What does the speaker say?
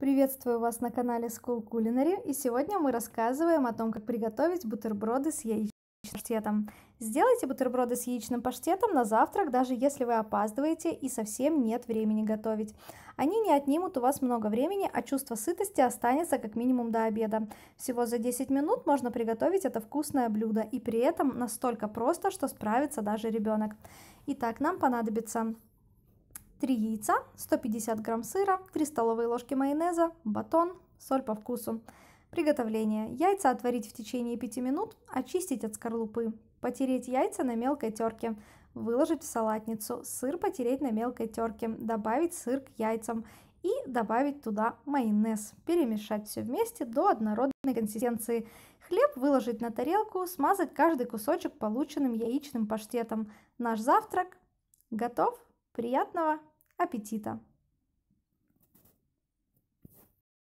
Приветствую вас на канале School Culinary и сегодня мы рассказываем о том, как приготовить бутерброды с яичным паштетом. Сделайте бутерброды с яичным паштетом на завтрак, даже если вы опаздываете и совсем нет времени готовить. Они не отнимут у вас много времени, а чувство сытости останется как минимум до обеда. Всего за 10 минут можно приготовить это вкусное блюдо и при этом настолько просто, что справится даже ребенок. Итак, нам понадобится 3 яйца, 150 грамм сыра, 3 столовые ложки майонеза, батон, соль по вкусу. Приготовление. Яйца отварить в течение 5 минут, очистить от скорлупы. Потереть яйца на мелкой терке. Выложить в салатницу. Сыр потереть на мелкой терке. Добавить сыр к яйцам. И добавить туда майонез. Перемешать все вместе до однородной консистенции. Хлеб выложить на тарелку, смазать каждый кусочек полученным яичным паштетом. Наш завтрак готов. Приятного! аппетита!